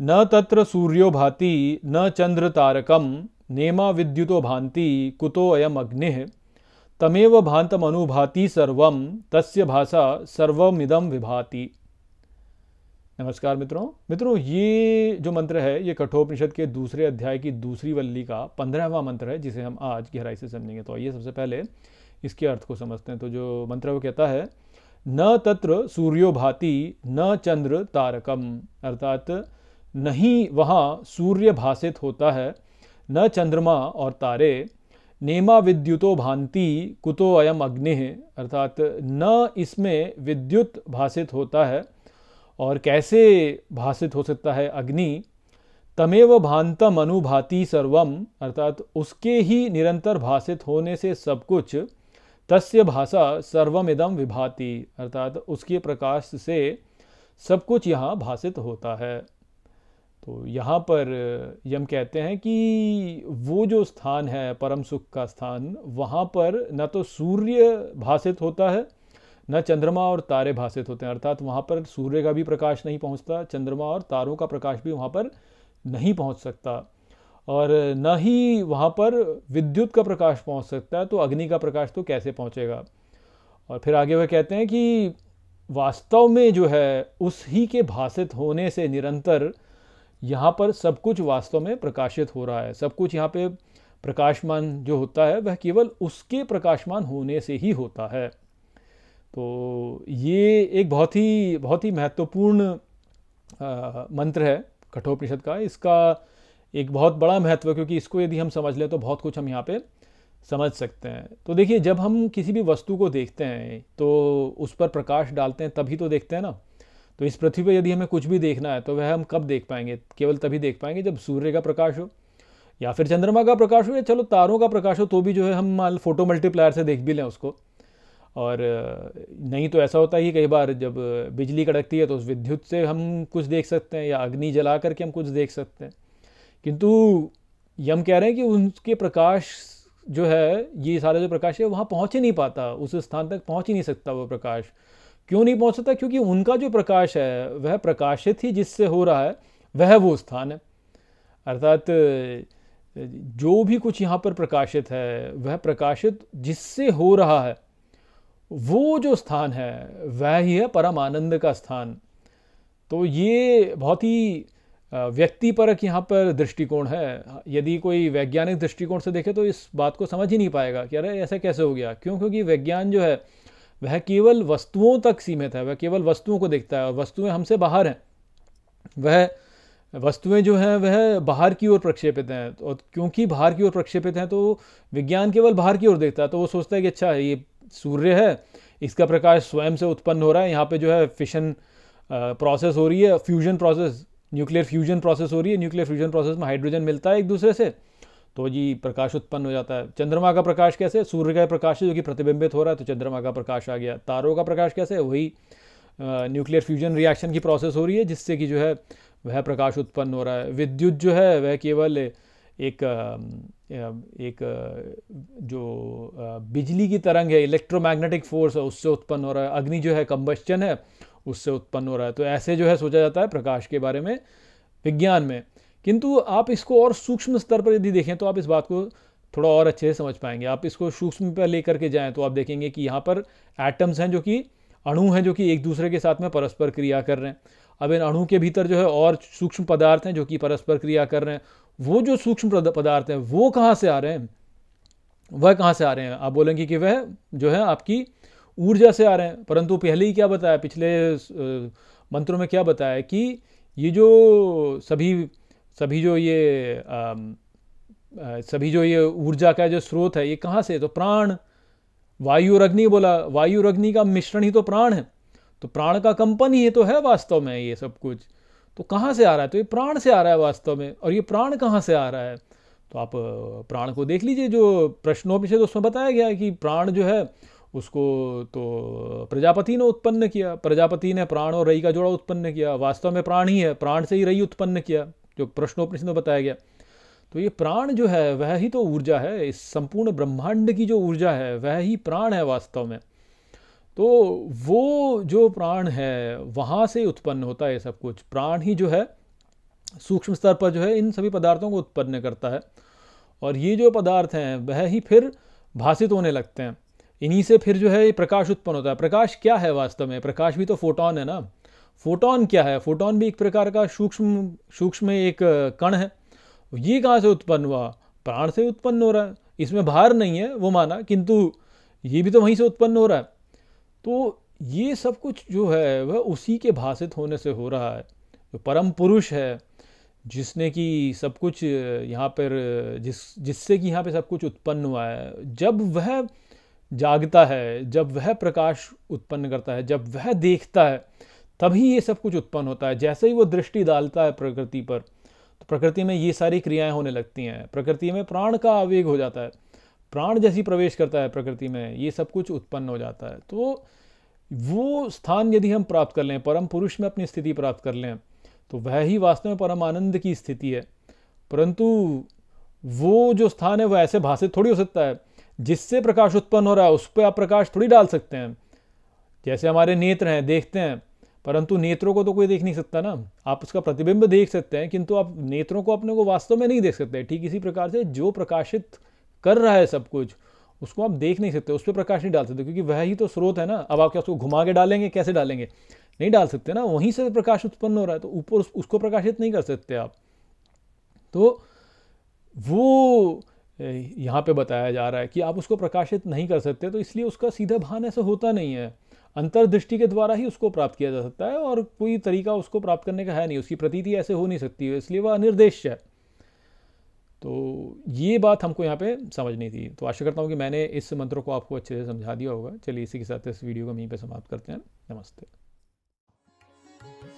न तत्र सूर्यो भाति न चंद्र तारकम नेमा विद्युतो भांति कुतो अयम अग्नि तमेव भांतमनुभाति सर्व तस्य भाषा सर्वमिदम विभाति नमस्कार मित्रों मित्रों ये जो मंत्र है ये कठोपनिषद के दूसरे अध्याय की दूसरी वल्ली का पंद्रहवा मंत्र है जिसे हम आज गहराई से समझेंगे तो आइए सबसे पहले इसके अर्थ को समझते हैं तो जो मंत्र वो कहता है न तत्र सूर्यो भाति न चंद्र तारकम अर्थात नहीं वहाँ सूर्य भाषित होता है न चंद्रमा और तारे नेमा विद्युतो भांति कुतो अयम अग्नि अर्थात न इसमें विद्युत भाषित होता है और कैसे भाषित हो सकता है अग्नि तमेव भांतम अनुभाति सर्वम अर्थात उसके ही निरंतर भाषित होने से सब कुछ तस्य भाषा सर्वमिदम विभाति अर्थात उसके प्रकाश से सब कुछ यहाँ भाषित होता है तो यहाँ पर यम कहते हैं कि वो जो स्थान है परम सुख का स्थान वहाँ पर न तो सूर्य भाषित होता है न चंद्रमा और तारे भाषित होते हैं अर्थात वहाँ पर सूर्य का भी प्रकाश नहीं पहुँचता चंद्रमा और तारों का प्रकाश भी वहाँ पर नहीं पहुँच सकता और न ही वहाँ पर विद्युत का प्रकाश पहुँच सकता है तो अग्नि का प्रकाश तो कैसे पहुँचेगा और फिर आगे वह कहते हैं कि वास्तव में जो है उस ही के भाषित होने से निरंतर यहाँ पर सब कुछ वास्तव में प्रकाशित हो रहा है सब कुछ यहाँ पे प्रकाशमान जो होता है वह केवल उसके प्रकाशमान होने से ही होता है तो ये एक बहुत ही बहुत ही महत्वपूर्ण मंत्र है कठोपनिषद का इसका एक बहुत बड़ा महत्व है क्योंकि इसको यदि हम समझ लें तो बहुत कुछ हम यहाँ पे समझ सकते हैं तो देखिए जब हम किसी भी वस्तु को देखते हैं तो उस पर प्रकाश डालते हैं तभी तो देखते हैं ना तो इस पृथ्वी पर यदि हमें कुछ भी देखना है तो वह हम कब देख पाएंगे केवल तभी देख पाएंगे जब सूर्य का प्रकाश हो या फिर चंद्रमा का प्रकाश हो या चलो तारों का प्रकाश हो तो भी जो है हम मान फोटो मल्टीप्लायर से देख भी लें उसको और नहीं तो ऐसा होता ही कई बार जब बिजली कड़कती है तो उस विद्युत से हम कुछ देख सकते हैं या अग्नि जला करके हम कुछ देख सकते हैं किंतु ये हम कह रहे हैं कि उनके प्रकाश जो है ये सारा जो प्रकाश है वहाँ पहुँच ही नहीं पाता उस स्थान तक पहुँच ही नहीं सकता वो प्रकाश क्यों नहीं पहुंच सकता क्योंकि उनका जो प्रकाश है वह प्रकाशित ही जिससे हो रहा है वह वो स्थान है अर्थात जो भी कुछ यहाँ पर प्रकाशित है वह प्रकाशित जिससे हो रहा है वो जो स्थान है वह ही है परमानंद का स्थान तो ये बहुत ही व्यक्ति परक यहाँ पर दृष्टिकोण है यदि कोई वैज्ञानिक दृष्टिकोण से देखे तो इस बात को समझ ही नहीं पाएगा कि अरे ऐसा कैसे हो गया क्यों क्योंकि विज्ञान जो है वह केवल वस्तुओं तक सीमित है वह केवल वस्तुओं को देखता है और वस्तुएं हमसे बाहर हैं वह वस्तुएं जो हैं वह बाहर की ओर प्रक्षेपित हैं और क्योंकि बाहर की ओर प्रक्षेपित हैं तो विज्ञान केवल बाहर की ओर देखता है तो वो सोचता है कि अच्छा ये सूर्य है इसका प्रकाश स्वयं से उत्पन्न हो रहा है यहाँ पे जो है फिशन प्रोसेस हो रही है fusion process nuclear fusion process हो रही है न्यूक्लियर फ्यूजन प्रोसेस में हाइड्रोजन मिलता है एक दूसरे से तो जी प्रकाश उत्पन्न हो जाता है चंद्रमा का प्रकाश कैसे सूर्य का प्रकाश है जो कि प्रतिबिंबित हो रहा है तो चंद्रमा का प्रकाश आ गया तारों का प्रकाश कैसे वही न्यूक्लियर फ्यूजन रिएक्शन की प्रोसेस हो रही है जिससे कि जो है वह प्रकाश उत्पन्न हो रहा है विद्युत जो है वह केवल एक एक जो बिजली की तरंग है इलेक्ट्रोमैग्नेटिक फोर्स है उससे उत्पन्न हो रहा है अग्नि जो है कम्बस्चन है उससे उत्पन्न हो रहा है तो ऐसे जो है सोचा जाता है प्रकाश के बारे में विज्ञान में किंतु आप इसको और सूक्ष्म स्तर पर यदि देखें तो आप इस बात को थोड़ा और अच्छे से समझ पाएंगे आप इसको सूक्ष्म पर लेकर के जाएँ तो आप देखेंगे कि यहाँ पर एटम्स हैं जो कि अणु हैं जो कि एक दूसरे के साथ में परस्पर क्रिया कर रहे हैं अब इन अणु के भीतर जो है और सूक्ष्म पदार्थ हैं जो कि परस्पर क्रिया कर रहे हैं वो जो सूक्ष्म पदार्थ हैं वो कहाँ से आ रहे हैं वह कहाँ से आ रहे हैं आप बोलेंगे कि वह जो है आपकी ऊर्जा से आ रहे हैं परंतु पहले ही क्या बताया पिछले मंत्रों में क्या बताया कि ये जो सभी सभी जो ये आ, सभी जो ये ऊर्जा का जो स्रोत है ये कहाँ से तो प्राण वायु अग्नि बोला वायु रग्नि अग्नि का मिश्रण ही तो प्राण है तो प्राण का कंपन ही तो है वास्तव में ये सब कुछ तो कहाँ से आ रहा है तो ये प्राण से आ रहा है वास्तव में और ये प्राण कहाँ से आ रहा है तो आप प्राण को देख लीजिए जो प्रश्नों पीछे तो उसमें बताया गया है कि प्राण जो है उसको तो प्रजापति ने उत्पन्न किया प्रजापति ने प्राण और रई का जोड़ा उत्पन्न किया वास्तव में प्राण ही है प्राण से ही रई उत्पन्न किया जो प्रश्नोपनिषद में बताया गया तो ये प्राण जो है वह ही तो ऊर्जा है इस संपूर्ण ब्रह्मांड की जो ऊर्जा है वह ही प्राण है वास्तव में तो वो जो प्राण है वहाँ से उत्पन्न होता है सब कुछ प्राण ही जो है सूक्ष्म स्तर पर जो है इन सभी पदार्थों को उत्पन्न करता है और ये जो पदार्थ हैं वह ही फिर भाषित होने लगते हैं इन्हीं से फिर जो है प्रकाश उत्पन्न होता है प्रकाश क्या है वास्तव में प्रकाश भी तो फोटोन है ना फोटोन क्या है फोटोन भी एक प्रकार का सूक्ष्म सूक्ष्म एक कण है ये कहाँ से उत्पन्न हुआ प्राण से उत्पन्न हो रहा है इसमें भार नहीं है वो माना किंतु ये भी तो वहीं से उत्पन्न हो रहा है तो ये सब कुछ जो है वह उसी के भाषित होने से हो रहा है जो परम पुरुष है जिसने कि सब कुछ यहाँ पर जिस जिससे कि यहाँ पर सब कुछ उत्पन्न हुआ है जब वह जागता है जब वह प्रकाश उत्पन्न करता है जब वह देखता है तभी ये सब कुछ उत्पन्न होता है जैसे ही वो दृष्टि डालता है प्रकृति पर तो प्रकृति में ये सारी क्रियाएं होने लगती हैं प्रकृति में प्राण का आवेग हो जाता है प्राण जैसी प्रवेश करता है प्रकृति में ये सब कुछ उत्पन्न हो जाता है तो वो स्थान यदि हम प्राप्त कर लें परम पुरुष में अपनी स्थिति प्राप्त कर लें तो वह ही वास्तव में परम आनंद की स्थिति है परंतु वो जो स्थान है वह ऐसे भाषित थोड़ी हो सकता है जिससे प्रकाश उत्पन्न हो रहा है उस पर आप प्रकाश थोड़ी डाल सकते हैं जैसे हमारे नेत्र हैं देखते हैं परंतु नेत्रों को तो कोई देख नहीं सकता ना आप उसका प्रतिबिंब देख सकते हैं किंतु आप नेत्रों को अपने को वास्तव में नहीं देख सकते ठीक इसी प्रकार से जो प्रकाशित कर रहा है सब कुछ उसको आप देख नहीं सकते उस पर प्रकाश नहीं डाल सकते क्योंकि वह ही तो स्रोत है ना अब आप क्या उसको घुमा के डालेंगे कैसे डालेंगे नहीं डाल सकते ना वहीं से प्रकाश उत्पन्न हो रहा है तो ऊपर उस, उसको प्रकाशित नहीं कर सकते आप तो वो यहाँ पे बताया जा रहा है कि आप उसको प्रकाशित नहीं कर सकते तो इसलिए उसका सीधा भान ऐसा होता नहीं है अंतर्दृष्टि के द्वारा ही उसको प्राप्त किया जा सकता है और कोई तरीका उसको प्राप्त करने का है नहीं उसकी प्रतीति ऐसे हो नहीं सकती है इसलिए वह अनिर्देश है तो ये बात हमको यहाँ पे समझनी थी तो आशा करता हूँ कि मैंने इस मंत्र को आपको अच्छे से समझा दिया होगा चलिए इसी के साथ इस वीडियो को हम यहीं पर समाप्त करते हैं नमस्ते